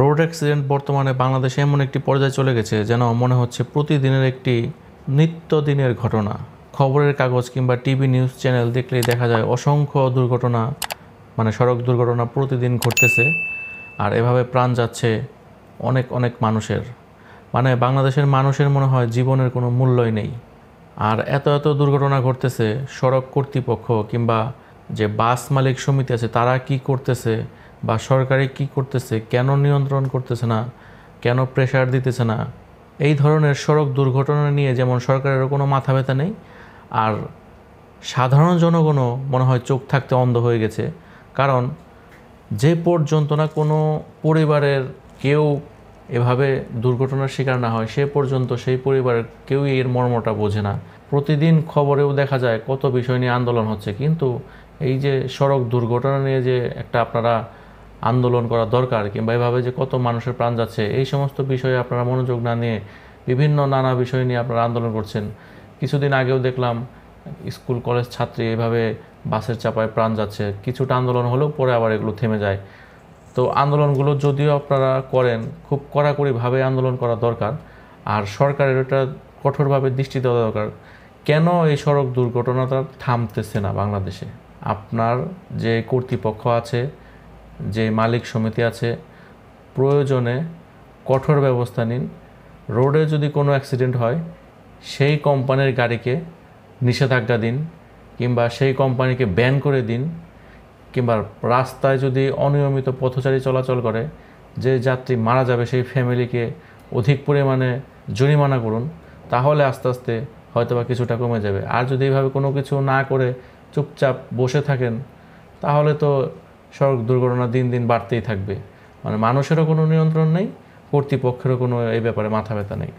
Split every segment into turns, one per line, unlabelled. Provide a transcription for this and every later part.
road accident বর্তমানে বাংলাদেশে এমন একটি পর্যায়ে চলে গেছে যেন মনে হচ্ছে প্রতিদিনের একটি নিত্যদিনের ঘটনা খবরের কাগজ কিংবা টিভি নিউজ চ্যানেল দেখলেই দেখা যায় অসংখ্য দুর্ঘটনা মানে সড়ক দুর্ঘটনা প্রতিদিন ঘটতেছে আর এভাবে প্রাণ যাচ্ছে অনেক অনেক মানুষের মানে বাংলাদেশের মানুষের মনে হয় জীবনের কোনো মূল্যই নেই আর এত এত দুর্ঘটনা ঘটতেছে সড়ক কর্তৃপক্ষ কিংবা যে বাস মালিক সমিতি আছে তারা কি করতেছে বা সরকারে কি করতেছে কেন নিয়ন্ত্রণ করতেছে না কেন প্রেশার দিতেছে না এই ধরনের সড়ক দুর্ঘটনা নিয়ে যেমন সরকারেরও কোনো মাথা ব্যথা নেই আর সাধারণ জনগণও মনে হয় চোখ থাকতে অন্ধ হয়ে গেছে কারণ যে পর্যন্ত না কোনো পরিবারের কেউ এভাবে দুর্ঘটনার শিকার না হয় সে পর্যন্ত সেই পরিবারের কেউই এর মর্মটা বোঝে না প্রতিদিন খবরেও দেখা যায় কত বিষয় নিয়ে আন্দোলন হচ্ছে কিন্তু এই যে সড়ক দুর্ঘটনা নিয়ে যে একটা আপনারা আন্দোলন করা দরকার কিংবা এভাবে যে কত মানুষের প্রাণ যাচ্ছে এই সমস্ত বিষয়ে আপনারা মনোযোগ না নিয়ে বিভিন্ন নানা বিষয় নিয়ে আপনারা আন্দোলন করছেন কিছুদিন আগেও দেখলাম স্কুল কলেজ ছাত্রী এভাবে বাসের চাপায় প্রাণ যাচ্ছে কিছুটা আন্দোলন হলেও পরে আবার এগুলো থেমে যায় তো আন্দোলনগুলো যদিও আপনারা করেন খুব কড়াকড়িভাবে আন্দোলন করা দরকার আর সরকারের এটা কঠোরভাবে দৃষ্টি দেওয়া দরকার কেন এই সড়ক দুর্ঘটনাটা থামতেছে না বাংলাদেশে আপনার যে কর্তৃপক্ষ আছে যে মালিক সমিতি আছে প্রয়োজনে কঠোর ব্যবস্থা নিন রোডে যদি কোনো অ্যাক্সিডেন্ট হয় সেই কোম্পানির গাড়িকে নিষেধাজ্ঞা দিন কিংবা সেই কোম্পানিকে ব্যান করে দিন কিংবা রাস্তায় যদি অনিয়মিত পথচারী চলাচল করে যে যাত্রী মারা যাবে সেই ফ্যামিলিকে অধিক পরিমাণে জরিমানা করুন তাহলে আস্তে আস্তে হয়তো বা কিছুটা কমে যাবে আর যদি এইভাবে কোনো কিছু না করে চুপচাপ বসে থাকেন তাহলে তো সড়ক দুর্ঘটনা দিন দিন বাড়তেই থাকবে মানে মানুষেরও কোনো নিয়ন্ত্রণ নেই কর্তৃপক্ষেরও কোনো এই ব্যাপারে মাথা ব্যথা নেই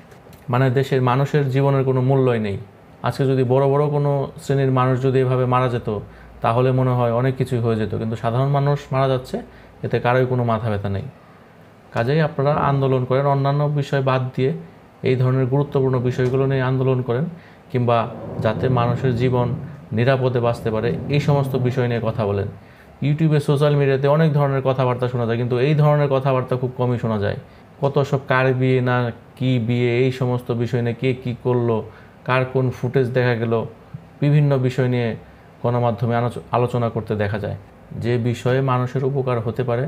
মানে দেশের মানুষের জীবনের কোনো মূল্যই নেই আজকে যদি বড় বড় কোনো শ্রেণীর মানুষ যদি এভাবে মারা যেত তাহলে মনে হয় অনেক কিছুই হয়ে যেত কিন্তু সাধারণ মানুষ মারা যাচ্ছে এতে কারোই কোনো মাথা ব্যথা নেই কাজেই আপনারা আন্দোলন করেন অন্যান্য বিষয় বাদ দিয়ে এই ধরনের গুরুত্বপূর্ণ বিষয়গুলো নিয়ে আন্দোলন করেন কিংবা যাতে মানুষের জীবন নিরাপদে বাঁচতে পারে এই সমস্ত বিষয় নিয়ে কথা বলেন ইউটিউবে সোশ্যাল মিডিয়াতে অনেক ধরনের কথাবার্তা শোনা যায় কিন্তু এই ধরনের কথাবার্তা খুব কমই শোনা যায় কত সব কার বিয়ে না কি বিয়ে এই সমস্ত বিষয় নিয়ে কে কী করলো কার কোন ফুটেজ দেখা গেল বিভিন্ন বিষয় নিয়ে গণমাধ্যমে আলোচনা করতে দেখা যায় যে বিষয়ে মানুষের উপকার হতে পারে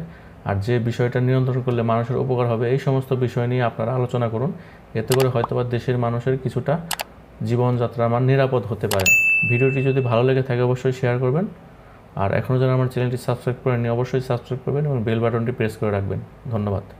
আর যে বিষয়টা নিয়ন্ত্রণ করলে মানুষের উপকার হবে এই সমস্ত বিষয় নিয়ে আপনারা আলোচনা করুন এতে করে হয়তোবা দেশের মানুষের কিছুটা জীবনযাত্রার মান নিরাপদ হতে পারে ভিডিওটি যদি ভালো লেগে থাকে অবশ্যই শেয়ার করবেন আর এখনও যারা আমার চ্যানেলটি সাবস্ক্রাইব করেনি অবশ্যই সাবস্ক্রাইব করবেন এবং বেল বাটনটি প্রেস করে রাখবেন ধন্যবাদ